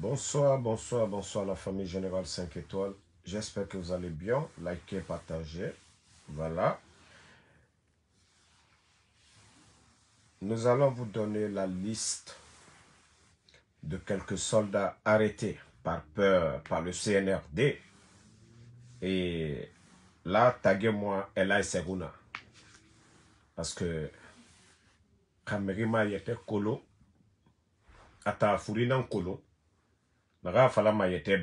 Bonsoir, bonsoir, bonsoir la famille Générale 5 étoiles. J'espère que vous allez bien. Likez, partagez. Voilà. Nous allons vous donner la liste de quelques soldats arrêtés par peur, par le CNRD. Et là, taguez-moi Ella Seguna. Parce que Kamerima était colo. Ata Furina colo je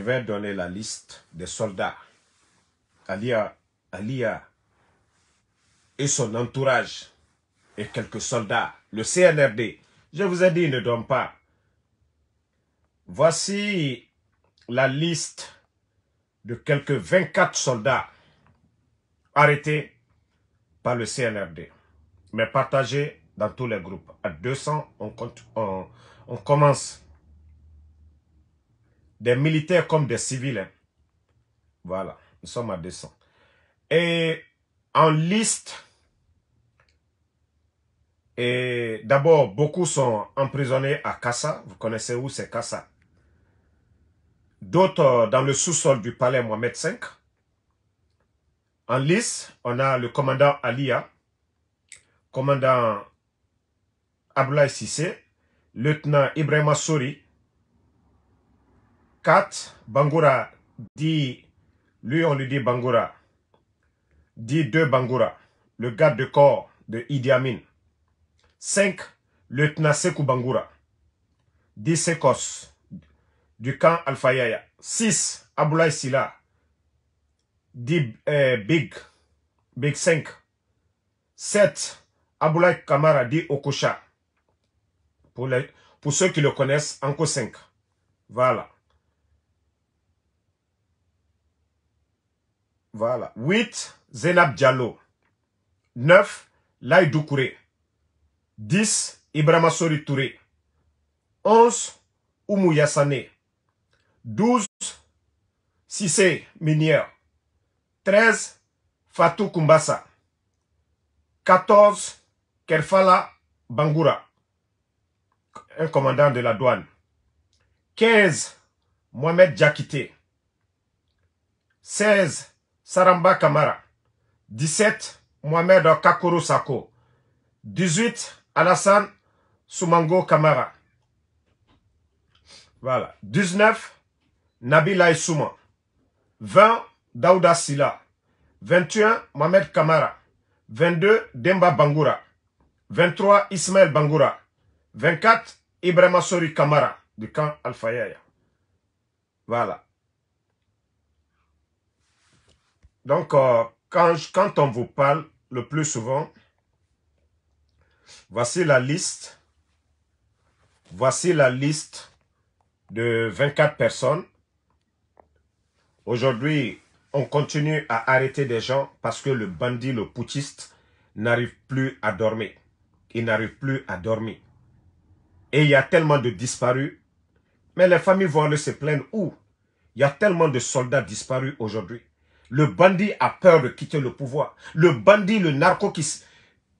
vais donner la liste des soldats alia et son entourage et quelques soldats le CNRD je vous ai dit ne donne pas voici la liste de quelques 24 soldats arrêtés par le CNRD mais partagez dans tous les groupes. À 200, on, compte, on, commence. Des militaires comme des civils. Hein. Voilà, nous sommes à 200. Et en liste, et d'abord, beaucoup sont emprisonnés à Kassa. Vous connaissez où c'est Kassa D'autres euh, dans le sous-sol du palais Mohamed V. En liste, on a le commandant Alia, commandant Abdoulaye Sissé, lieutenant Ibrahim Sori, 4. Bangoura dit, lui on lui dit Bangoura, dit 2 Bangoura, le garde de corps de Idi Amin. 5. Lieutenant Sekou Bangoura, dit Sekos, du camp Yaya. 6. Aboulaye Silla, dit euh, Big, Big 5. 7. Aboulaye Kamara dit Okocha. Pour, pour ceux qui le connaissent, encore 5. Voilà. Voilà. 8, Zenab Diallo. 9, Laïdou Kouré. 10, Ibrahima Sori Touré. 11, Oumou 12, Sissé Minier 13, Fatou Kumbassa. 14, Kerfala Bangura un commandant de la douane. 15, Mohamed Djakite. 16, Saramba Kamara. 17, Mohamed Kakuru Sako. 18, Alassane Soumango Kamara. Voilà. 19, Nabil Aïsouma. 20, Daouda Silla. 21, Mohamed Kamara. 22, Demba Bangoura. 23, Ismaël Bangoura. 24, Ibrahima Sori Kamara du camp Al-Fayaya. Voilà. Donc, euh, quand, on vous parle le plus souvent, voici la liste. Voici la liste de 24 personnes. Aujourd'hui, on continue à arrêter des gens parce que le bandit, le poutiste n'arrive plus à dormir. Il n'arrive plus à dormir. Et il y a tellement de disparus. Mais les familles vont le se plaindre où Il y a tellement de soldats disparus aujourd'hui. Le bandit a peur de quitter le pouvoir. Le bandit, le narco qui,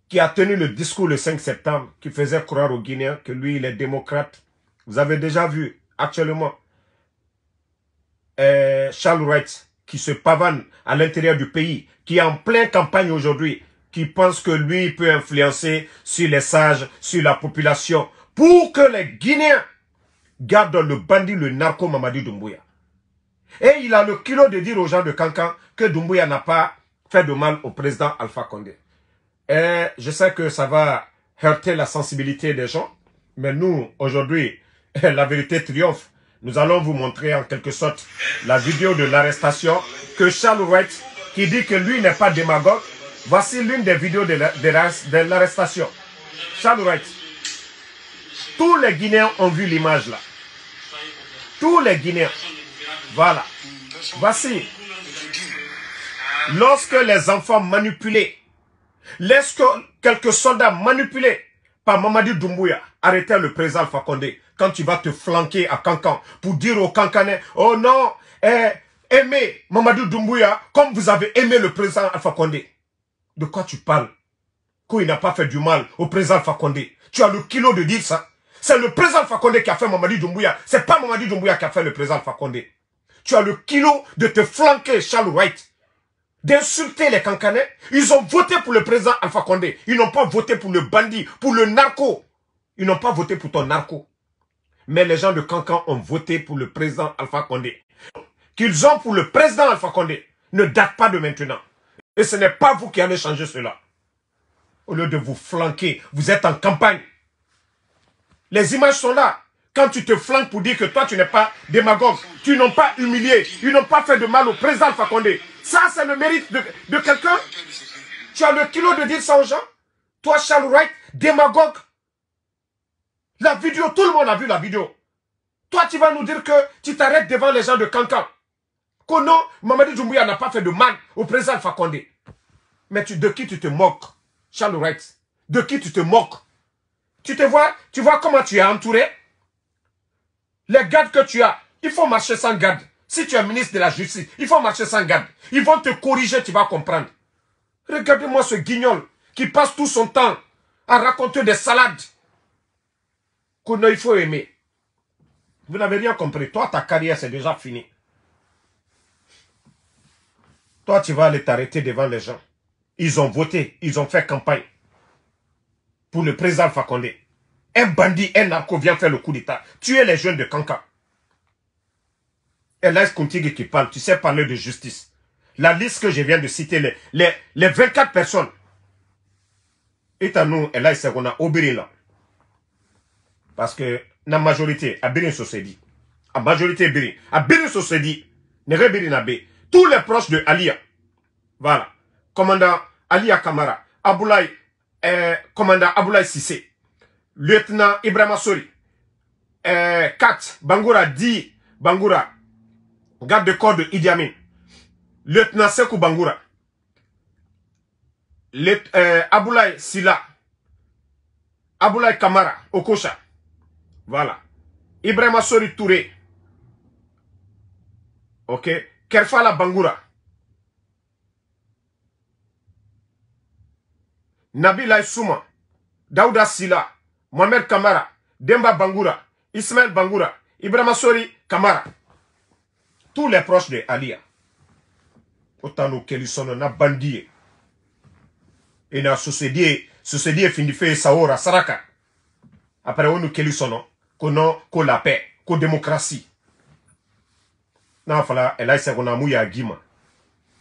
qui a tenu le discours le 5 septembre, qui faisait croire aux Guinéens que lui, il est démocrate. Vous avez déjà vu actuellement euh, Charles Wright qui se pavane à l'intérieur du pays, qui est en pleine campagne aujourd'hui, qui pense que lui peut influencer sur les sages, sur la population, pour que les Guinéens gardent le bandit, le narco Mamadi Doumbouya. Et il a le kilo de dire aux gens de Cancan que Doumbouya n'a pas fait de mal au président Alpha Condé. Et je sais que ça va heurter la sensibilité des gens, mais nous, aujourd'hui, la vérité triomphe. Nous allons vous montrer en quelque sorte la vidéo de l'arrestation que Charles Wright, qui dit que lui n'est pas démagogue, voici l'une des vidéos de l'arrestation. Charles Wright. Tous les Guinéens ont vu l'image là. Tous les Guinéens. Voilà. Voici. Lorsque les enfants manipulés, lorsque quelques soldats manipulés par Mamadou Doumbouya arrêter le président Condé, quand tu vas te flanquer à Cancan pour dire aux Cancanais, oh non, eh, aimez Mamadou Doumbouya comme vous avez aimé le président Alpha Condé. De quoi tu parles Qu'il n'a pas fait du mal au président Alpha Condé. Tu as le kilo de dire ça c'est le président Alpha Condé qui a fait Mamadi Doumbouya. C'est pas Mamadi Doumbouya qui a fait le président Alpha Condé. Tu as le kilo de te flanquer, Charles White d'insulter les Cancanais. Ils ont voté pour le président Alpha Condé. Ils n'ont pas voté pour le bandit, pour le narco. Ils n'ont pas voté pour ton narco. Mais les gens de Cancan ont voté pour le président Alpha Condé. Qu'ils ont pour le président Alpha Condé ne date pas de maintenant. Et ce n'est pas vous qui allez changer cela. Au lieu de vous flanquer, vous êtes en campagne. Les images sont là. Quand tu te flanques pour dire que toi, tu n'es pas démagogue, tu n'ont pas humilié, ils n'ont pas fait de mal au président Fakonde. Ça, c'est le mérite de, quelqu'un. Tu as le kilo de dire ça aux gens. Toi, Charles Wright, démagogue. La vidéo, tout le monde a vu la vidéo. Toi, tu vas nous dire que tu t'arrêtes devant les gens de Cancan. Que non, Mamadi Doumbouya n'a pas fait de mal au président Fakonde. Mais de qui tu te moques, Charles Wright De qui tu te moques tu te vois, tu vois comment tu es entouré Les gardes que tu as, il faut marcher sans garde. Si tu es ministre de la justice, il faut marcher sans garde. Ils vont te corriger, tu vas comprendre. Regardez-moi ce guignol qui passe tout son temps à raconter des salades qu'on il faut aimer. Vous n'avez rien compris. Toi, ta carrière, c'est déjà fini. Toi, tu vas aller t'arrêter devant les gens. Ils ont voté, ils ont fait campagne pour le président Fakonde. Un bandit, un narco vient faire le coup d'État. Tuer les jeunes de Kanka. Et là, qui parle, tu sais parler de justice. La liste que je viens de citer, les, les, les 24 personnes. Et à nous, et là, c'est qu'on a obéi là. Parce que, la majorité, à Birin Sosedi, La majorité Birin, à Birin Sosedi, tous les proches de Alia. Voilà. Commandant Alia Kamara, Aboulaye eh, commandant Aboulaye Sissé, lieutenant Ibrahima Sori, 4, eh, Bangoura 10, Bangoura, garde de corps de Idi Amin, lieutenant Sekou Bangoura, Lieutenant eh, Aboulaye Silla, Aboulaye Kamara, Okocha, voilà, Ibrahima Sori Touré, ok, Kerfala Bangoura, nabila Isuma, Daouda sila mohamed kamara demba bangura Ismail bangura ibrahima sori kamara tous les proches de aliya autant nous keli sont na bandi et na sosedi ye fini ye saraka après on nous keli sont ko a qu'on la paix qu'on démocratie n'a fala elaisago na mu y'a gima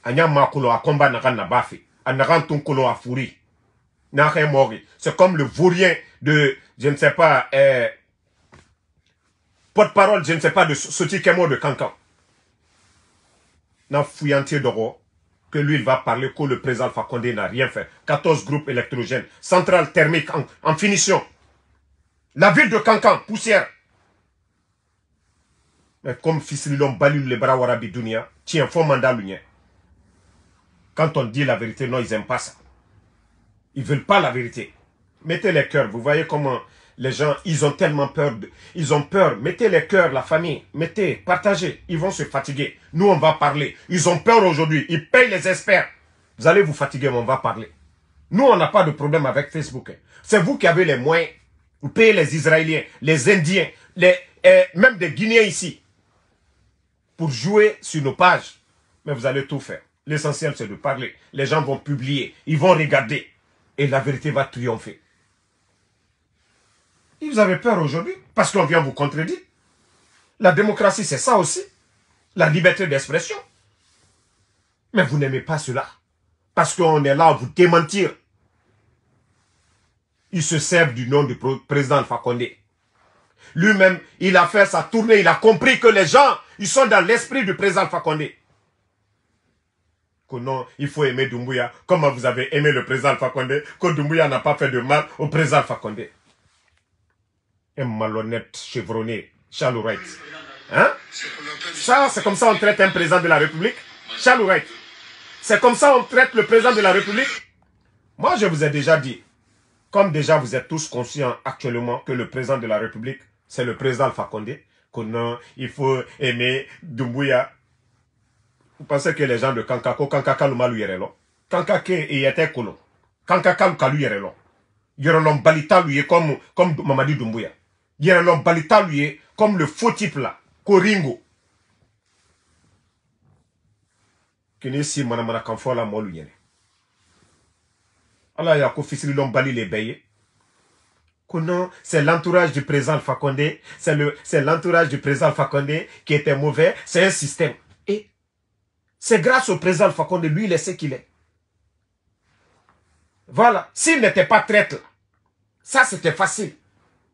a ɲa maa kolo a kɔnba na kan na a furi c'est comme le vaurien de, je ne sais pas, euh, porte-parole, je ne sais pas, de ce Kemo de Cancan. N'a fouillantier d'oro que lui, il va parler que le président Fakonde n'a rien fait. 14 groupes électrogènes, centrale thermique en, finition. La ville de Cancan, poussière. Mais comme fils l'homme balu les bras warabi tiens, faux mandat l'unien. Hein. Quand on dit la vérité, non, ils n'aiment pas ça. Ils ne veulent pas la vérité. Mettez les cœurs. Vous voyez comment les gens, ils ont tellement peur. ils ont peur. Mettez les cœurs, la famille. Mettez, partagez. Ils vont se fatiguer. Nous, on va parler. Ils ont peur aujourd'hui. Ils payent les experts. Vous allez vous fatiguer, mais on va parler. Nous, on n'a pas de problème avec Facebook. C'est vous qui avez les moyens. Vous payez les Israéliens, les Indiens, les, eh, même des Guinéens ici, pour jouer sur nos pages. Mais vous allez tout faire. L'essentiel, c'est de parler. Les gens vont publier. Ils vont regarder et la vérité va triompher. vous avez peur aujourd'hui parce qu'on vient vous contredire. La démocratie, c'est ça aussi. La liberté d'expression. Mais vous n'aimez pas cela. Parce qu'on est là à vous démentir. Ils se servent du nom du président Fakonde. Lui-même, il a fait sa tournée, il a compris que les gens, ils sont dans l'esprit du président Fakonde que non, il faut aimer Doumbouya, Comment vous avez aimé le président Alpha que Doumbouya n'a pas fait de mal au président Alpha Un malhonnête chevronné, Charles Wright. Hein? Ça, c'est comme ça on traite un président de la République, Charles Wright. C'est comme ça on traite le président de la République. Moi, je vous ai déjà dit, comme déjà vous êtes tous conscients actuellement que le président de la République, c'est le président Alpha que non, il faut aimer Doumbouya, vous pensez que les gens de Kankako, Kankakalu malu yerelo, Kankake et yete kolo, Kankakalu kalu yerelo, l'homme balita lui comme, comme Mamadi Doumbouya, l'homme balita lui comme le faux type là, Koringo. Kini si manamana kanfo la Alors, il Ala ya ko fils lon bali le beye, c'est l'entourage du président Fakonde, c'est l'entourage du président Fakonde qui était mauvais, c'est un système. C'est grâce au président Fakonde, lui, il est ce qu'il est. Voilà. S'il n'était pas traître, ça c'était facile.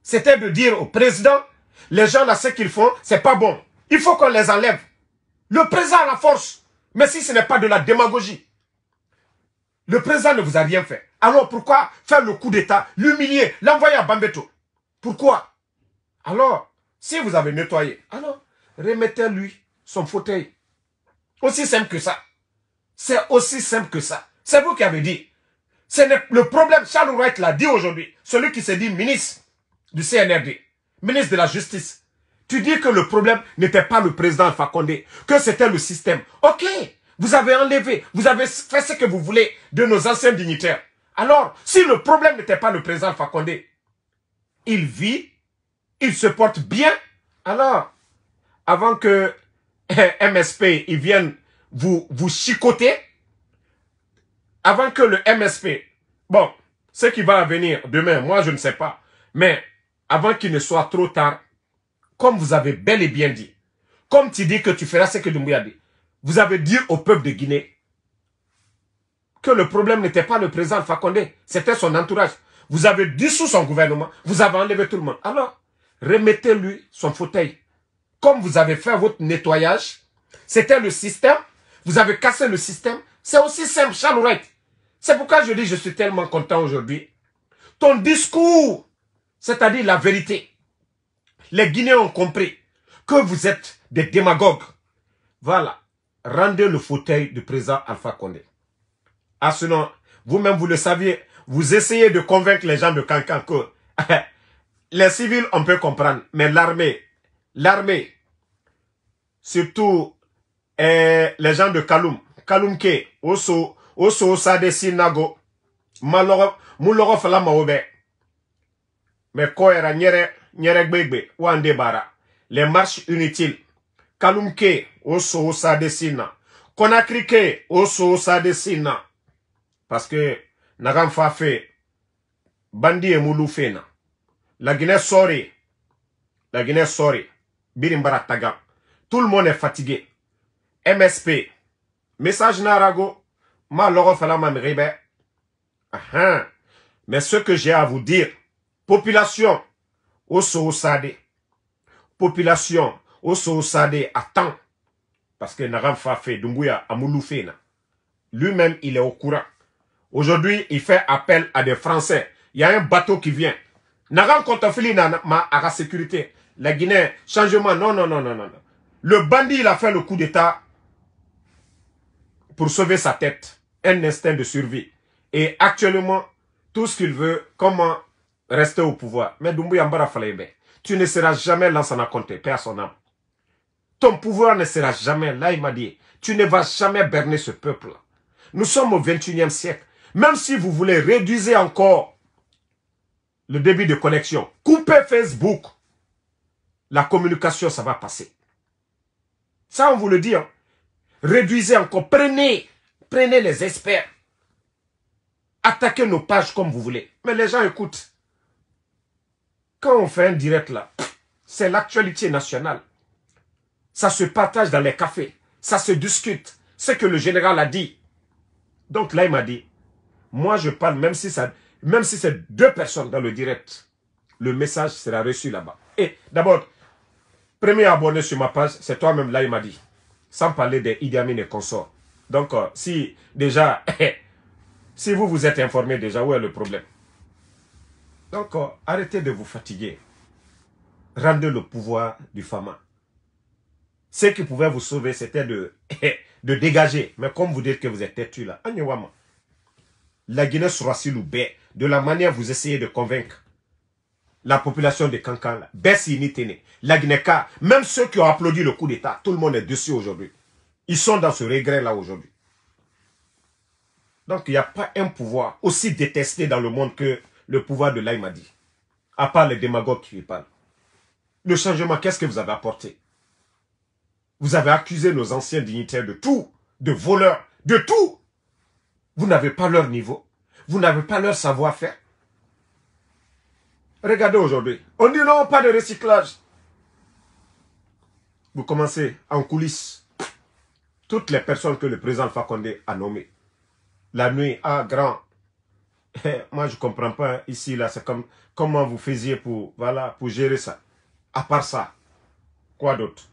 C'était de dire au président, les gens là, ce qu'ils font, c'est pas bon. Il faut qu'on les enlève. Le président a la force. Mais si ce n'est pas de la démagogie, le président ne vous a rien fait. Alors pourquoi faire le coup d'État, l'humilier, l'envoyer à Bambeto Pourquoi Alors, si vous avez nettoyé, alors remettez-lui son fauteuil. Aussi simple que ça. C'est aussi simple que ça. C'est vous qui avez dit. C'est le problème, Charles Wright l'a dit aujourd'hui. Celui qui s'est dit ministre du CNRD, ministre de la Justice. Tu dis que le problème n'était pas le président Fakonde, que c'était le système. Ok, vous avez enlevé, vous avez fait ce que vous voulez de nos anciens dignitaires. Alors, si le problème n'était pas le président Fakonde, il vit, il se porte bien. Alors, avant que euh, MSP, ils viennent vous, vous chicoter, avant que le MSP, bon, ce qui va venir demain, moi je ne sais pas, mais avant qu'il ne soit trop tard, comme vous avez bel et bien dit, comme tu dis que tu feras ce que Doumbouya dit, vous avez dit au peuple de Guinée que le problème n'était pas le président Fakonde, c'était son entourage. Vous avez dissous son gouvernement, vous avez enlevé tout le monde. Alors, remettez-lui son fauteuil comme vous avez fait votre nettoyage, c'était le système, vous avez cassé le système. C'est aussi simple, Charlourette. C'est pourquoi je dis, je suis tellement content aujourd'hui. Ton discours, c'est-à-dire la vérité, les Guinéens ont compris que vous êtes des démagogues. Voilà. Rendez le fauteuil du président Alpha Condé. Ah sinon, vous-même, vous le saviez, vous essayez de convaincre les gens de Cancan que les civils, on peut comprendre, mais l'armée, l'armée, surtout euh, les gens de Kaloum, Kaloumke Oso, Oso Sadesi Nago, Moulorof, Fala Maobe, mais Koera Nyeregbegbe, Wandebara, les marches inutiles, Kaloumke Oso Sadesina, Konakrike, Oso Sadesina, parce que Nagam Fafe, Bandi et Moulou La Guinée sorry, la Guinée sorry. Birimbarataga. Tout le monde est fatigué. MSP. Message Narago. Ma hein. Mais ce que j'ai à vous dire, population, Oso Osade. Population, Oso Osade attend. Parce que Naram Fafé, Dumbuya, Amouloufena. Lui-même, il est au courant. Aujourd'hui, il fait appel à des Français. Il y a un bateau qui vient. Naram Kontafili, ma à la sécurité. La Guinée, changement. Non, non, non, non, non. Le bandit, il a fait le coup d'État pour sauver sa tête. Un instinct de survie. Et actuellement, tout ce qu'il veut, comment rester au pouvoir. Mais Doumbouya Mbara tu ne seras jamais là compter, paix à son Ton pouvoir ne sera jamais, là il m'a dit, tu ne vas jamais berner ce peuple. Nous sommes au 21e siècle. Même si vous voulez réduire encore le débit de connexion, coupez Facebook, la communication, ça va passer. Ça, on vous le dit. Hein. Réduisez encore. Prenez, prenez les experts. Attaquez nos pages comme vous voulez. Mais les gens écoutent. Quand on fait un direct là, c'est l'actualité nationale. Ça se partage dans les cafés. Ça se discute. C'est que le général a dit. Donc là, il m'a dit, moi je parle, même si, ça, même si c'est deux personnes dans le direct, le message sera reçu là-bas. Et d'abord, Premier abonné sur ma page, c'est toi-même là, il m'a dit. Sans parler des Idi Amin et consorts. Donc, euh, si déjà, si vous vous êtes informé déjà, où est le problème Donc, euh, arrêtez de vous fatiguer. Rendez le pouvoir du Fama. Ce qui pouvait vous sauver, c'était de, de dégager. Mais comme vous dites que vous êtes têtu là, la Guinée sera loupée de la manière vous essayez de convaincre la population de Cancan, là, Bessini Lagneka, même ceux qui ont applaudi le coup d'État, tout le monde est dessus aujourd'hui. Ils sont dans ce regret-là aujourd'hui. Donc il n'y a pas un pouvoir aussi détesté dans le monde que le pouvoir de l'Aïmadi, à part les démagogues qui lui parlent. Le changement, qu'est-ce que vous avez apporté Vous avez accusé nos anciens dignitaires de tout, de voleurs, de tout. Vous n'avez pas leur niveau, vous n'avez pas leur savoir-faire, Regardez aujourd'hui. On dit non, pas de recyclage. Vous commencez en coulisses. Toutes les personnes que le président Fakonde a nommées. La nuit, ah, grand. Eh, moi, je ne comprends pas ici, là, c'est comme comment vous faisiez pour, voilà, pour gérer ça. À part ça, quoi d'autre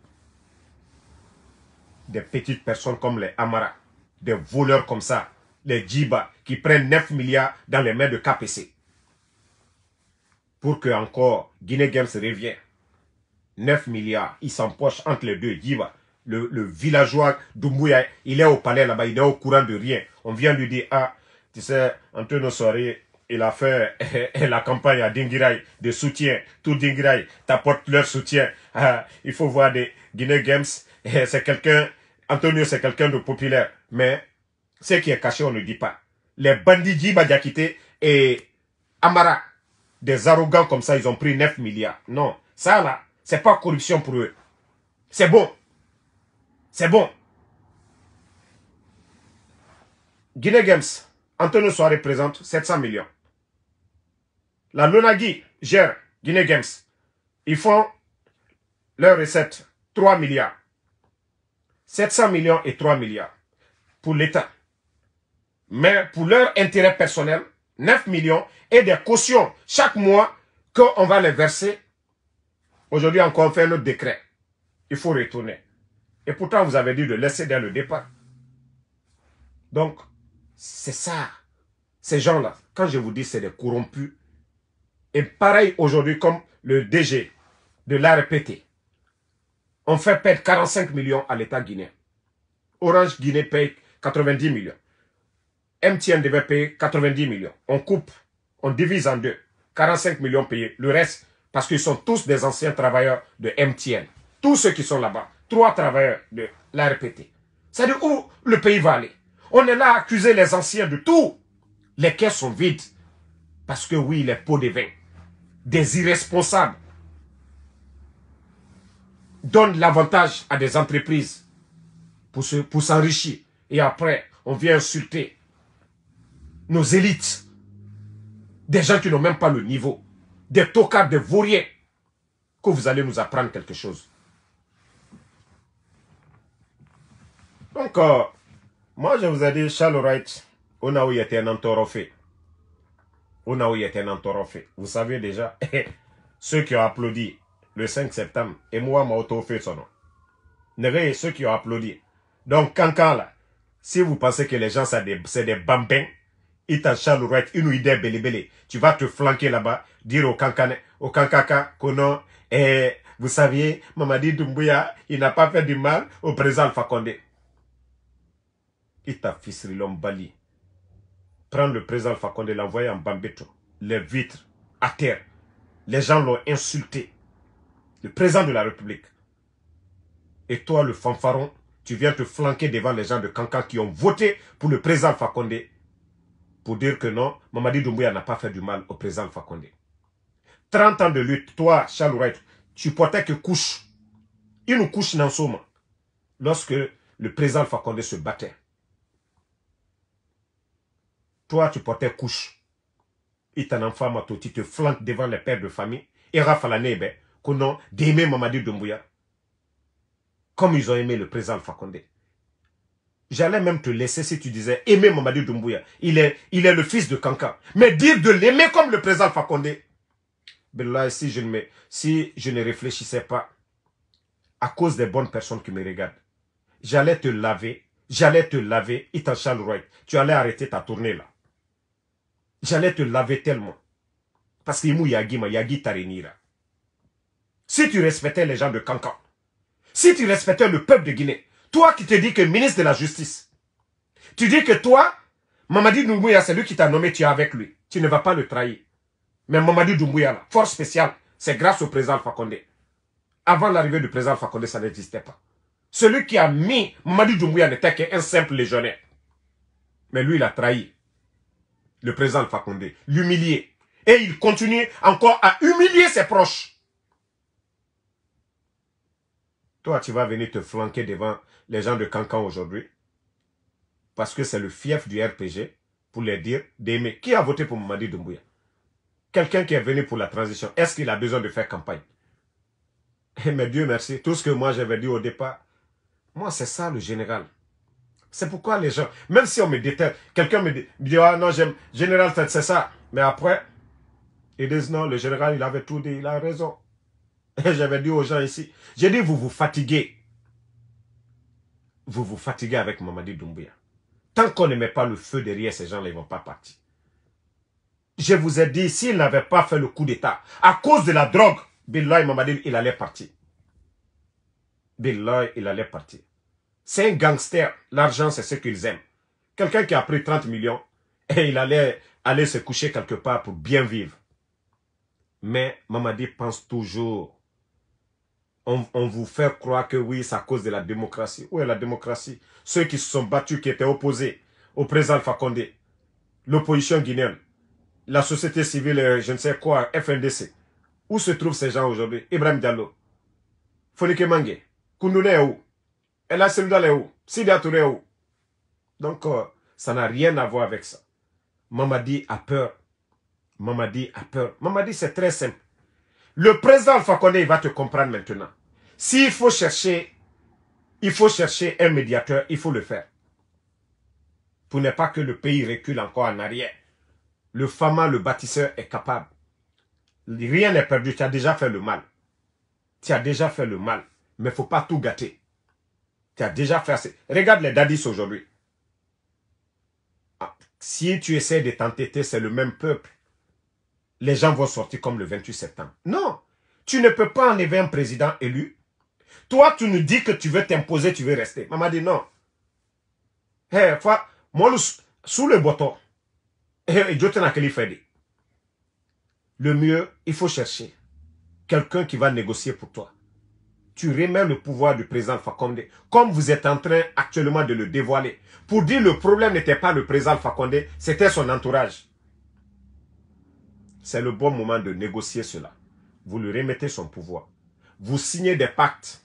Des petites personnes comme les Amara, des voleurs comme ça, les Djiba, qui prennent 9 milliards dans les mains de KPC pour que encore Guinée Games revienne. 9 milliards, il s'empoche entre les deux, Giba, Le, villageois Dumbuya, il est au palais là-bas, il est au courant de rien. On vient lui dire, ah, tu sais, Antonio Soare, il a fait la campagne à Dingirai de soutien. Tout Dingirai t'apporte leur soutien. Ah, il faut voir des Guinée Games, eh, c'est quelqu'un, Antonio c'est quelqu'un de populaire. Mais ce qui est caché, on ne dit pas. Les bandits Djiba et Amara, des arrogants comme ça, ils ont pris 9 milliards. Non, ça là, c'est pas corruption pour eux. C'est bon. C'est bon. Guinée Games, Antonio Soare présente 700 millions. La Lunagui gère Guinée Games. Ils font leur recette, 3 milliards. 700 millions et 3 milliards pour l'État. Mais pour leur intérêt personnel, 9 millions et des cautions chaque mois qu'on va les verser. Aujourd'hui encore, on fait le décret. Il faut retourner. Et pourtant, vous avez dit de laisser dès le départ. Donc, c'est ça. Ces gens-là, quand je vous dis c'est des corrompus, et pareil aujourd'hui comme le DG de l'ARPT, on fait perdre 45 millions à l'État guinéen. Orange Guinée paye 90 millions. MTN devait payer 90 millions. On coupe, on divise en deux. 45 millions payés. Le reste, parce qu'ils sont tous des anciens travailleurs de MTN. Tous ceux qui sont là-bas. Trois travailleurs de la RPT. C'est-à-dire où le pays va aller. On est là à accuser les anciens de tout. Les caisses sont vides. Parce que oui, les pots de vin. Des irresponsables donnent l'avantage à des entreprises pour s'enrichir. Se, pour et après, on vient insulter nos élites, des gens qui n'ont même pas le niveau, des tocards, des vauriens, que vous allez nous apprendre quelque chose. Donc, euh, moi je vous ai dit, Charles Wright, on a où un entorofé. On a où un entorofé. Vous savez déjà, ceux qui ont applaudi le 5 septembre, et moi, m'a fait son nom. ceux qui ont applaudi. Donc, quand là, si vous pensez que les gens, c'est des, des bambins, une idée Belebele. Tu vas te flanquer là-bas, dire au Kankane, au Kankaka, que eh, vous saviez, Mamadi Doumbouya, il n'a pas fait du mal au président Alpha Condé. Ita Fisrilom Bali. Prends le président Fakonde Condé, l'envoyer en Bambeto. Les vitres, à terre. Les gens l'ont insulté. Le président de la République. Et toi, le fanfaron, tu viens te flanquer devant les gens de Kankan. qui ont voté pour le président Fakonde dire que non, Mamadi Doumbouya n'a pas fait du mal au président Fakonde. 30 ans de lutte, toi, Charles Wright, tu portais que couche. Il nous couche dans ce moment. Lorsque le président Fakonde se battait. Toi, tu portais couche. Et t'en enfant, ma te flanque devant les pères de famille. Et Rafalane, ben, qu'on a d'aimer Mamadi Doumbouya. Comme ils ont aimé le président Fakonde. J'allais même te laisser si tu disais aimer Mamadi Doumbouya. Il est, il est le fils de Kanka. Mais dire de l'aimer comme le président Fakonde. Là, si je, ne si je ne réfléchissais pas à cause des bonnes personnes qui me regardent, j'allais te laver, j'allais te laver, Tu allais arrêter ta tournée là. J'allais te laver tellement. Parce qu'il Si tu respectais les gens de Kanka, si tu respectais le peuple de Guinée, toi qui te dis que ministre de la Justice, tu dis que toi, Mamadi Doumbouya, c'est lui qui t'a nommé, tu es avec lui. Tu ne vas pas le trahir. Mais Mamadi Doumbouya, la force spéciale, c'est grâce au président Fakonde. Avant l'arrivée du président Fakonde, ça n'existait pas. Celui qui a mis Mamadi Doumbouya n'était qu'un simple légionnaire. Mais lui, il a trahi le président Fakonde, l'humilié. Et il continue encore à humilier ses proches. Toi, tu vas venir te flanquer devant les gens de Cancan aujourd'hui, parce que c'est le fief du RPG, pour les dire d'aimer. Qui a voté pour Mamadi Doumbouya Quelqu'un qui est venu pour la transition, est-ce qu'il a besoin de faire campagne et eh, Mais Dieu merci, tout ce que moi j'avais dit au départ, moi c'est ça le général. C'est pourquoi les gens, même si on me déteste, quelqu'un me dit, ah non, j'aime, général, c'est ça. Mais après, ils disent non, le général, il avait tout dit, il a raison. et J'avais dit aux gens ici, j'ai dit, vous vous fatiguez vous vous fatiguez avec Mamadi Doumbouya. Tant qu'on ne met pas le feu derrière ces gens-là, ils ne vont pas partir. Je vous ai dit, s'il n'avait pas fait le coup d'État, à cause de la drogue, et Mamadi, il allait partir. Billoy, il allait partir. C'est un gangster. L'argent, c'est ce qu'ils aiment. Quelqu'un qui a pris 30 millions et il allait aller se coucher quelque part pour bien vivre. Mais Mamadi pense toujours on, vous fait croire que oui, c'est à cause de la démocratie. Où est la démocratie Ceux qui se sont battus, qui étaient opposés au président Fakonde, l'opposition guinéenne, la société civile, euh, je ne sais quoi, FNDC. Où se trouvent ces gens aujourd'hui Ibrahim Diallo, Fonike Mange, Kounoune est où El est où Donc, euh, ça n'a rien à voir avec ça. Mamadi a peur. Mamadi a peur. Mamadi, c'est très simple. Le président Alpha il va te comprendre maintenant. S'il faut chercher, il faut chercher un médiateur, il faut le faire. Pour ne pas que le pays recule encore en arrière. Le Fama, le bâtisseur, est capable. Rien n'est perdu, tu as déjà fait le mal. Tu as déjà fait le mal, mais faut pas tout gâter. Tu as déjà fait assez. Regarde les dadis aujourd'hui. Ah, si tu essaies de t'entêter, c'est le même peuple les gens vont sortir comme le 28 septembre. Non, tu ne peux pas enlever un président élu. Toi, tu nous dis que tu veux t'imposer, tu veux rester. Maman dit non. fa, moi, sous le bouton, le mieux, il faut chercher quelqu'un qui va négocier pour toi. Tu remets le pouvoir du président Fakonde, comme vous êtes en train actuellement de le dévoiler, pour dire le problème n'était pas le président Fakonde, c'était son entourage c'est le bon moment de négocier cela. Vous lui remettez son pouvoir. Vous signez des pactes.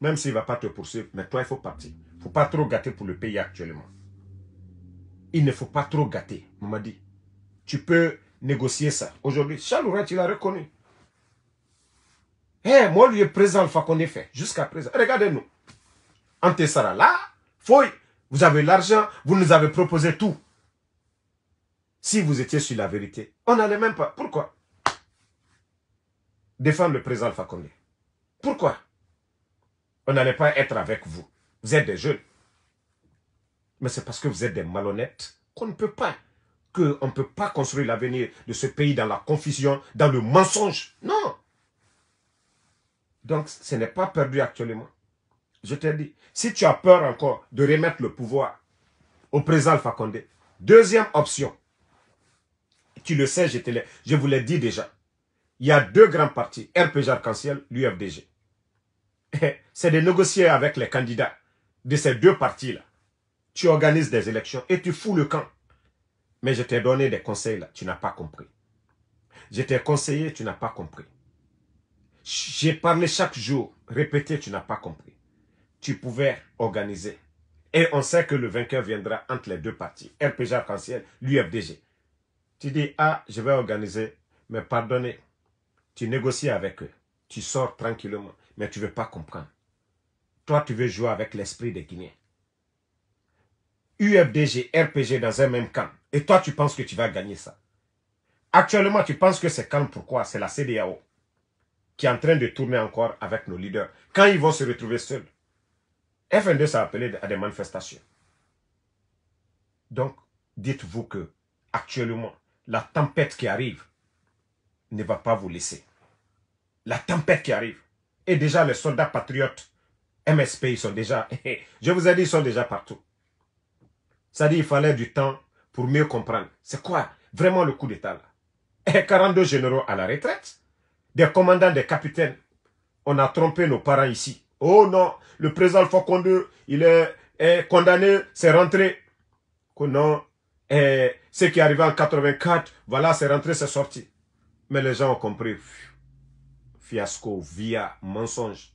Même s'il ne va pas te poursuivre, mais toi, il faut partir. Il ne faut pas trop gâter pour le pays actuellement. Il ne faut pas trop gâter, on m'a dit. Tu peux négocier ça. Aujourd'hui, Charles tu il a reconnu. Hey, eh, moi, lui, est présent le qu'on fait, jusqu'à présent. Regardez-nous. En là, vous avez l'argent, vous nous avez proposé tout si vous étiez sur la vérité. On n'allait même pas. Pourquoi Défendre le président Alpha Pourquoi On n'allait pas être avec vous. Vous êtes des jeunes. Mais c'est parce que vous êtes des malhonnêtes qu'on ne peut pas. Qu'on ne peut pas construire l'avenir de ce pays dans la confusion, dans le mensonge. Non. Donc, ce n'est pas perdu actuellement. Je te dit, si tu as peur encore de remettre le pouvoir au président Alpha deuxième option, tu le sais, je, je vous l'ai dit déjà. Il y a deux grands partis, RPG Arc-en-Ciel, l'UFDG. C'est de négocier avec les candidats de ces deux partis-là. Tu organises des élections et tu fous le camp. Mais je t'ai donné des conseils là, tu n'as pas compris. Je t'ai conseillé, tu n'as pas compris. J'ai parlé chaque jour, répété, tu n'as pas compris. Tu pouvais organiser. Et on sait que le vainqueur viendra entre les deux partis, RPG Arc-en-Ciel, l'UFDG. Tu dis, ah, je vais organiser, mais pardonnez. Tu négocies avec eux. Tu sors tranquillement, mais tu ne veux pas comprendre. Toi, tu veux jouer avec l'esprit des Guinéens. UFDG, RPG dans un même camp. Et toi, tu penses que tu vas gagner ça. Actuellement, tu penses que c'est calme. Pourquoi C'est la CDAO qui est en train de tourner encore avec nos leaders. Quand ils vont se retrouver seuls. FN2 s'est appelé à des manifestations. Donc, dites-vous que actuellement, la tempête qui arrive ne va pas vous laisser. La tempête qui arrive. Et déjà, les soldats patriotes, MSP, ils sont déjà, je vous ai dit, ils sont déjà partout. Ça dit, il fallait du temps pour mieux comprendre. C'est quoi vraiment le coup d'État là 42 eh, généraux à la retraite, des commandants, des capitaines. On a trompé nos parents ici. Oh non, le président Fokonde, il est, condamné, c'est rentré. Que non, et ce qui est arrivé en 84, voilà, c'est rentré, c'est sorti. Mais les gens ont compris. Fiasco, via, mensonge.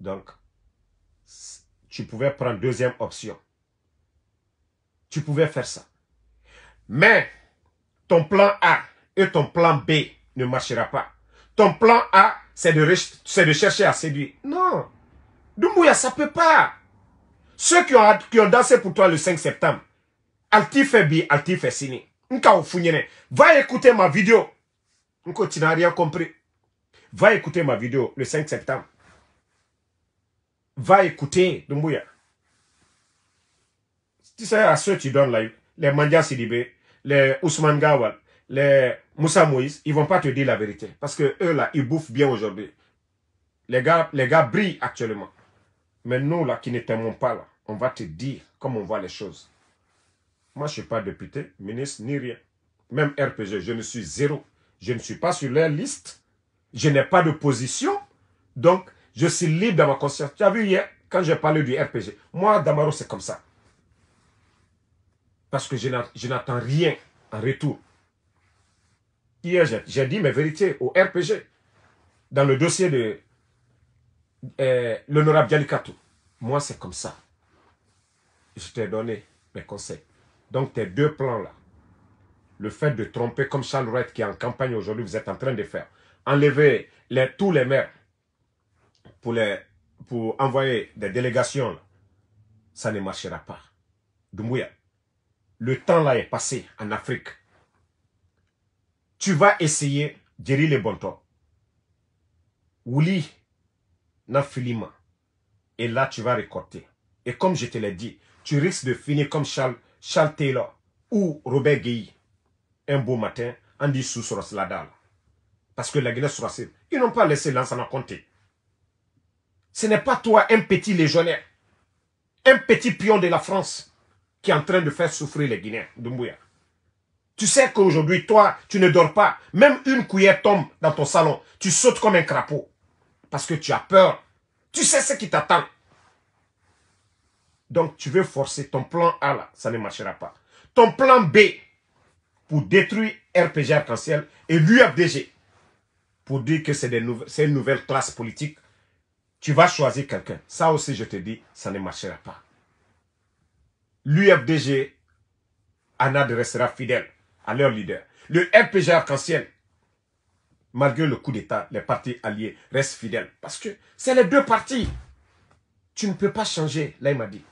Donc, tu pouvais prendre deuxième option. Tu pouvais faire ça. Mais, ton plan A et ton plan B ne marchera pas. Ton plan A, c'est de, de, chercher à séduire. Non. Dumbuya, ça peut pas. Ceux qui ont, qui ont dansé pour toi le 5 septembre, Alti fait bi, alti fait sini. Nka Va écouter ma vidéo. tu n'as rien compris. Va écouter ma vidéo le 5 septembre. Va écouter Dumbuya. Tu sais à ceux qui donnent live, les Mandia Sidibé, les Ousmane Gawal, les Moussa Moïse, ils vont pas te dire la vérité. Parce que eux là, ils bouffent bien aujourd'hui. Les gars, les gars brillent actuellement. Mais nous là, qui ne t'aimons pas là, on va te dire comment on voit les choses. Moi, je ne suis pas député, ministre, ni rien. Même RPG, je ne suis zéro. Je ne suis pas sur leur liste. Je n'ai pas de position. Donc, je suis libre dans ma conscience. Tu as vu hier, quand j'ai parlé du RPG, moi, Damaro, c'est comme ça. Parce que je n'attends rien en retour. Hier, j'ai dit mes vérités au RPG dans le dossier de euh, l'honorable Dialikato. Moi, c'est comme ça. Je t'ai donné mes conseils. Donc tes deux plans-là, le fait de tromper comme Charles Wright qui est en campagne aujourd'hui, vous êtes en train de faire, enlever tous les maires pour, les, envoyer des délégations, ça ne marchera pas. Doumbouya, le temps là est passé en Afrique. Tu vas essayer, Jerry Le temps. Ouli, Nafilima, et là tu vas récolter. Et comme je te l'ai dit, tu risques de finir comme Charles Charles Taylor ou Robert Guéhi un beau matin en disant sur la dalle. Parce que la Guinée sur ils n'ont pas laissé l'ensemble compter. Ce n'est pas toi, un petit légionnaire, un petit pion de la France qui est en train de faire souffrir les Guinéens, Tu sais qu'aujourd'hui, toi, tu ne dors pas. Même une cuillère tombe dans ton salon. Tu sautes comme un crapaud. Parce que tu as peur. Tu sais ce qui t'attend. Donc tu veux forcer ton plan A là, ça ne marchera pas. Ton plan B pour détruire RPG Arc-en-Ciel et l'UFDG pour dire que c'est une nouvelle classe politique, tu vas choisir quelqu'un. Ça aussi, je te dis, ça ne marchera pas. L'UFDG, Anad restera fidèle à leur leader. Le RPG Arc-en-Ciel, malgré le coup d'État, les partis alliés restent fidèles. Parce que c'est les deux partis. Tu ne peux pas changer, là il m'a dit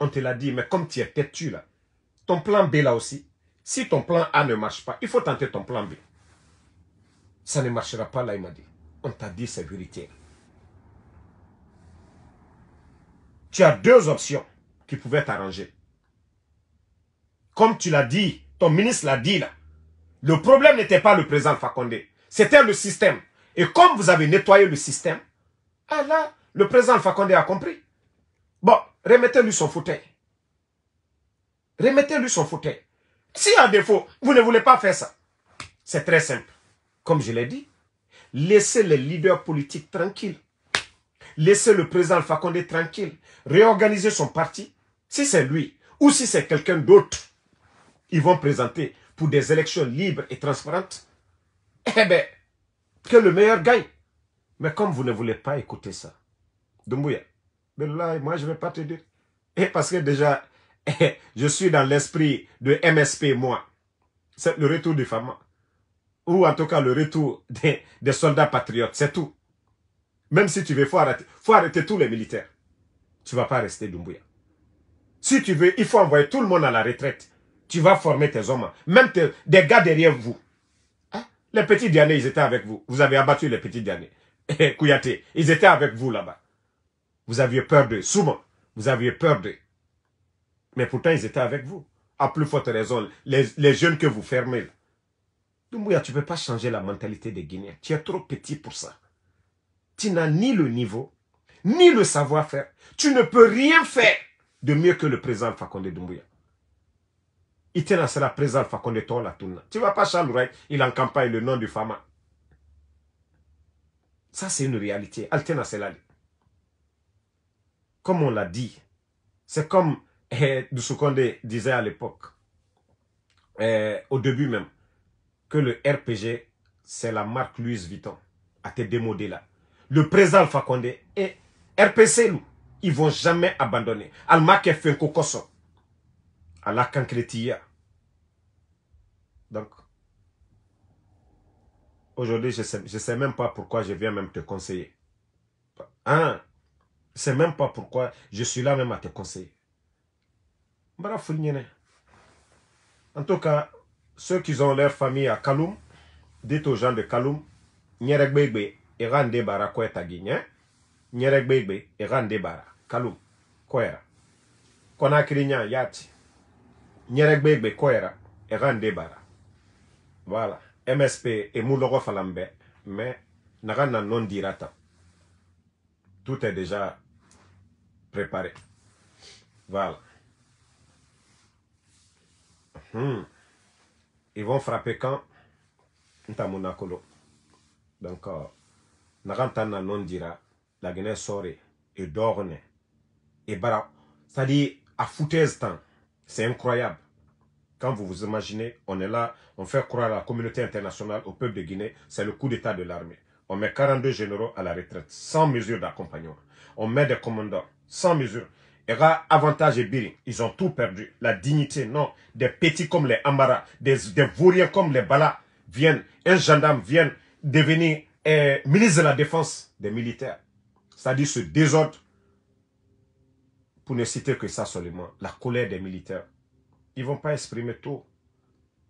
on te l'a dit, mais comme tu es têtu là, ton plan B là aussi, si ton plan A ne marche pas, il faut tenter ton plan B. Ça ne marchera pas là, il m'a dit. On t'a dit c'est vérité. Tu as deux options qui pouvaient t'arranger. Comme tu l'as dit, ton ministre l'a dit là, le problème n'était pas le président Fakonde, c'était le système. Et comme vous avez nettoyé le système, ah là, le président Fakonde a compris. Bon, remettez-lui son fauteuil. Remettez-lui son fauteuil. Si à défaut, vous ne voulez pas faire ça, c'est très simple. Comme je l'ai dit, laissez les leaders politiques tranquilles. Laissez le président Fakonde tranquille. Réorganisez son parti. Si c'est lui ou si c'est quelqu'un d'autre, ils vont présenter pour des élections libres et transparentes. Eh bien, que le meilleur gagne. Mais comme vous ne voulez pas écouter ça, Dumbuya, là, moi, je ne vais pas te dire. Eh, parce que déjà, eh, je suis dans l'esprit de MSP, moi. C'est le retour des femmes. Ou en tout cas, le retour des, soldats patriotes. C'est tout. Même si tu veux, il faut arrêter, faut arrêter tous les militaires. Tu ne vas pas rester Dumbuya. Si tu veux, il faut envoyer tout le monde à la retraite. Tu vas former tes hommes, même des gars derrière vous. Hein? Les petits derniers, ils étaient avec vous. Vous avez abattu les petits derniers. Kouyaté, ils étaient avec vous là-bas. Vous aviez peur d'eux. Souvent, vous aviez peur d'eux. Mais pourtant, ils étaient avec vous. À plus forte raison, les, jeunes que vous fermez. Doumbouya, tu ne peux pas changer la mentalité des Guinéens. Tu es trop petit pour ça. Tu n'as ni le niveau, ni le savoir-faire. Tu ne peux rien faire de mieux que le président Fakonde Doumbouya. Il te le président Fakonde la Tu ne vas pas Charles il en campagne le nom du Fama. Ça, c'est une réalité. c'est là comme on l'a dit, c'est comme eh, du disait à l'époque, eh, au début même, que le RPG, c'est la marque Louis Vuitton, a tes démodés là. Le président Fakonde et RPC, ils ne vont jamais abandonner. alma fait un À la Donc, aujourd'hui, je ne sais, sais même pas pourquoi je viens même te conseiller. Hein? C'est même pas pourquoi je suis là même à te conseiller. En tout cas, ceux qui ont leur famille à Kaloum, dites aux gens de Kaloum, Nyeregbegbe et Randebara Kouetagi, hein? Nyeregbegbe et Bara, Kaloum, Kouera. Konakri Yati, Nyeregbegbe Kouera et Voilà, MSP et Moulogo Falambe, mais Nagana non dirata. Tout est déjà préparer Voilà. Hmm. Ils vont frapper quand Ntamunakolo. Donc, Nagantana non dira, la Guinée sort. et dort. C'est-à-dire, à foutaise temps, c'est incroyable. Quand vous vous imaginez, on est là, on fait croire à la communauté internationale, au peuple de Guinée, c'est le coup d'état de l'armée. On met 42 généraux à la retraite, sans mesure d'accompagnement. On met des commandants sans mesure. Era avantage et Ils ont tout perdu. La dignité, non. Des petits comme les Amara, des, des vauriens comme les Bala viennent, un gendarme vient devenir euh, ministre de la Défense des militaires. C'est-à-dire ce désordre, pour ne citer que ça seulement, la colère des militaires. Ils ne vont pas exprimer tout.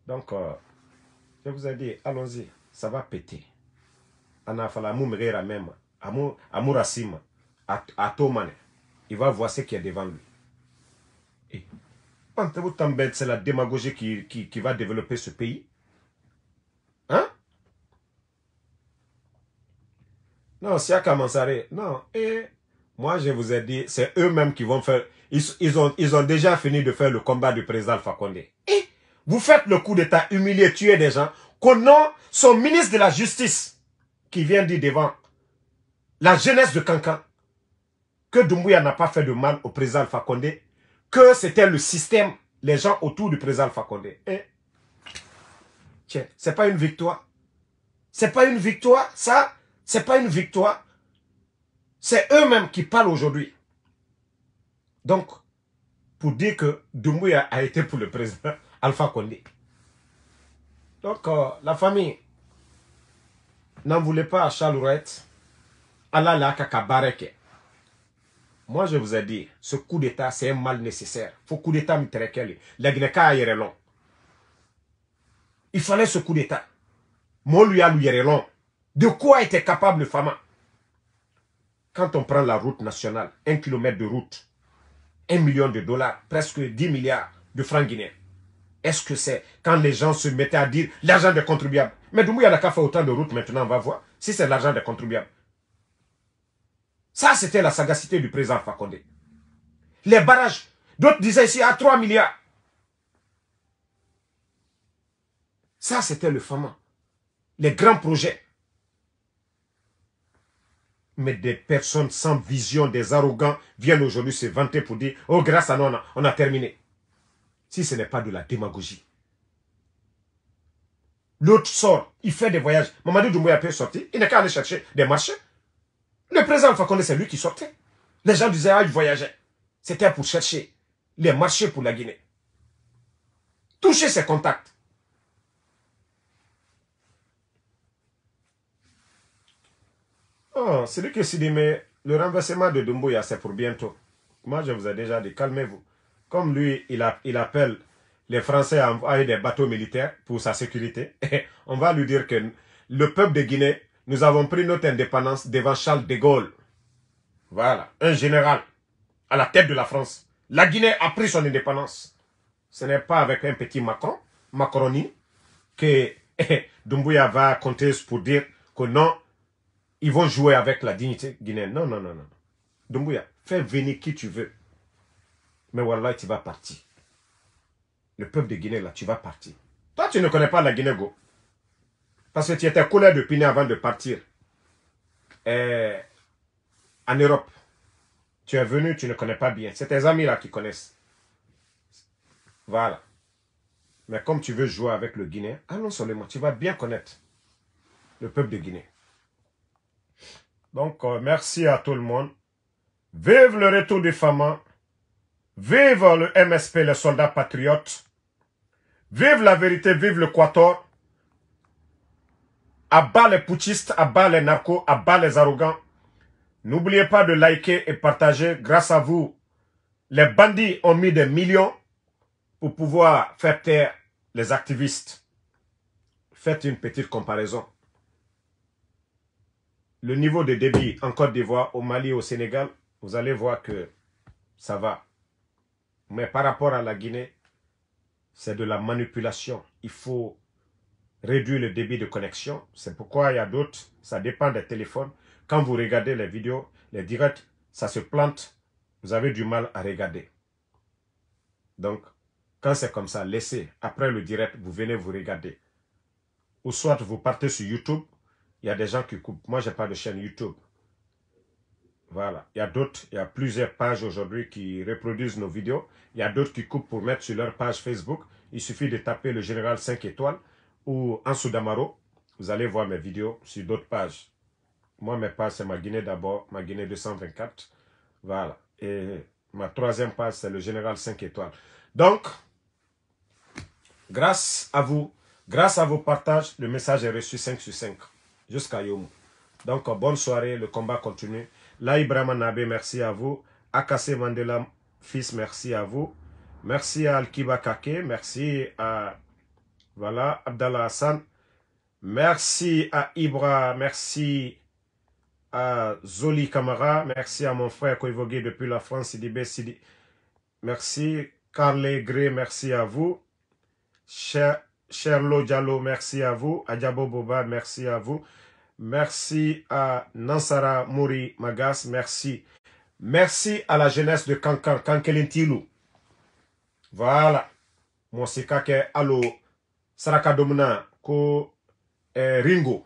Donc, euh, je vous ai dit, allons-y, ça va péter. Fala, même, Amour tout Atomane il va voir ce qu'il y a devant lui. Et c'est la démagogie qui, va développer ce pays. Hein? Non, si à commencer. non. Et moi, je vous ai dit, c'est eux-mêmes qui vont faire. Ils, ont, ils ont déjà fini de faire le combat du président Fakonde. Et vous faites le coup d'État, humilier, tuer des gens, Qu'on a son ministre de la Justice, qui vient dire devant la jeunesse de Cancan, que Doumbouya n'a pas fait de mal au président Alpha Condé, que c'était le système, les gens autour du président Alpha Condé. Et, tiens, c'est pas une victoire. C'est pas une victoire, ça. C'est pas une victoire. C'est eux-mêmes qui parlent aujourd'hui. Donc, pour dire que Doumbouya a été pour le président Alpha Condé. Donc, euh, la famille n'en voulait pas à Charlouette. Allah la kakabareke. Moi, je vous ai dit, ce coup d'État, c'est un mal nécessaire. Il Faut coup d'État me La yerelon. Il fallait ce coup d'État. Moi, lui à lui long. De quoi était capable le Fama Quand on prend la route nationale, un kilomètre de route, un million de dollars, presque 10 milliards de francs guinéens. Est-ce que c'est quand les gens se mettaient à dire l'argent des contribuables Mais il n'y a qu'à faire autant de routes maintenant, on va voir si c'est l'argent des contribuables. Ça, c'était la sagacité du président Fakonde. Les barrages, d'autres disaient ici à 3 milliards. Ça, c'était le FAMA. Les grands projets. Mais des personnes sans vision, des arrogants, viennent aujourd'hui se vanter pour dire « Oh, grâce à nous, on a, terminé. » Si ce n'est pas de la démagogie. L'autre sort, il fait des voyages. Mamadou Doumbouya peut sortir, il n'a qu'à aller chercher des marchés. Le président Fakonde, c'est lui qui sortait. Les gens disaient, ah, il voyageait. C'était pour chercher les marchés pour la Guinée. Toucher ses contacts. Oh, c'est lui qui s'est dit, mais le renversement de Dumbuya, c'est pour bientôt. Moi, je vous ai déjà dit, calmez-vous. Comme lui, il, il appelle les Français à envoyer des bateaux militaires pour sa sécurité, on va lui dire que le peuple de Guinée nous avons pris notre indépendance devant Charles de Gaulle. Voilà, un général à la tête de la France. La Guinée a pris son indépendance. Ce n'est pas avec un petit Macron, Macroni, que eh, Dumbuya va compter pour dire que non, ils vont jouer avec la dignité guinéenne. Non, non, non, non. Dumbuya, fais venir qui tu veux. Mais Wallah, tu vas partir. Le peuple de Guinée, là, tu vas partir. Toi, tu ne connais pas la Guinée, go. Parce que tu étais collé de avant de partir eh, en Europe. Tu es venu, tu ne connais pas bien. C'est tes amis là qui connaissent. Voilà. Mais comme tu veux jouer avec le Guinéen, allons seulement. Tu vas bien connaître le peuple de Guinée. Donc, euh, merci à tout le monde. Vive le retour des FAMA. Vive le MSP, les soldats patriotes. Vive la vérité, vive le Quator. À bas les putschistes, à bas les narcos, à bas les arrogants. N'oubliez pas de liker et partager. Grâce à vous, les bandits ont mis des millions pour pouvoir faire taire les activistes. Faites une petite comparaison. Le niveau de débit en Côte d'Ivoire, au Mali, au Sénégal, vous allez voir que ça va. Mais par rapport à la Guinée, c'est de la manipulation. Il faut Réduire le débit de connexion. C'est pourquoi il y a d'autres, ça dépend des téléphones. Quand vous regardez les vidéos, les directs, ça se plante. Vous avez du mal à regarder. Donc, quand c'est comme ça, laissez. Après le direct, vous venez vous regarder. Ou soit vous partez sur YouTube, il y a des gens qui coupent. Moi, je n'ai pas de chaîne YouTube. Voilà. Il y a d'autres, il y a plusieurs pages aujourd'hui qui reproduisent nos vidéos. Il y a d'autres qui coupent pour mettre sur leur page Facebook. Il suffit de taper le général 5 étoiles ou en Soudamaro. vous allez voir mes vidéos sur d'autres pages. Moi, mes pages, c'est ma Guinée d'abord, ma Guinée 224. Voilà. Et ma troisième page, c'est le Général 5 étoiles. Donc, grâce à vous, grâce à vos partages, le message est reçu 5 sur 5 jusqu'à Yomu. Donc, bonne soirée, le combat continue. Là, Ibrahim Nabe merci à vous. Akase Mandela, fils, merci à vous. Merci à Alkiba Kake, merci à voilà, Abdallah Hassan. Merci à Ibra, merci à Zoli Kamara, merci à mon frère Koivogué depuis la France, Sidi Sidi. Merci, Carlé Gray, merci à vous. Cher, Cherlo Diallo, merci à vous. Adjabo Boba, merci à vous. Merci à Nansara Mouri Magas, merci. Merci à la jeunesse de Kankan, Kankelintilou. Voilà. Mon Kake, allô saraka Domna, ko eh, ringo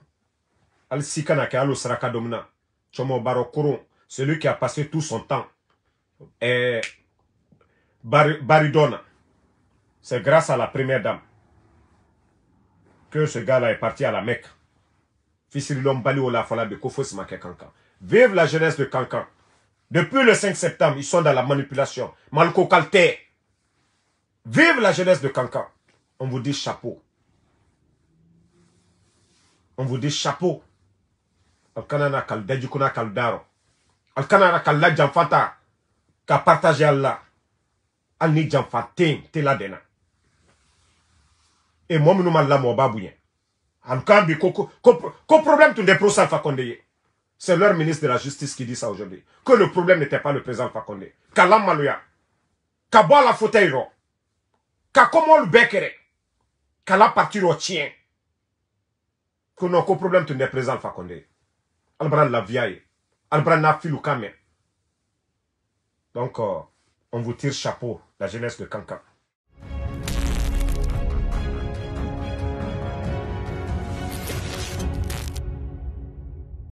Al Sikana kalo Srakadomna, chomo saraka celui qui a passé tout son temps eh, baridona, c'est grâce à la première dame que ce gars-là est parti à la Mecque. Fisirilom Bali Olafala de Kofosmake Kankan. Vive la jeunesse de Kankan. Depuis le 5 septembre, ils sont dans la manipulation. Malko Kalte. Vive la jeunesse de Kankan on vous dit chapeau. On vous dit chapeau. Al kal dajukuna kaldaro. daro. kanana kal la fata, Ka partage Allah. Al ni janfatin te Et moi, On mom nou malla mo En Alkambi ko, le problème tout des pro C'est leur ministre de la Justice qui dit ça aujourd'hui. Que le problème n'était pas le président Fakonde. Kalam Malouya. Kabo la fauteuil. Kakomol Bekere kala au tien. qu'on non qu'au problème tu n'es présent, Fakonde. Albran la vieille, Albran la n'a quand même donc euh, on vous tire chapeau la jeunesse de kanka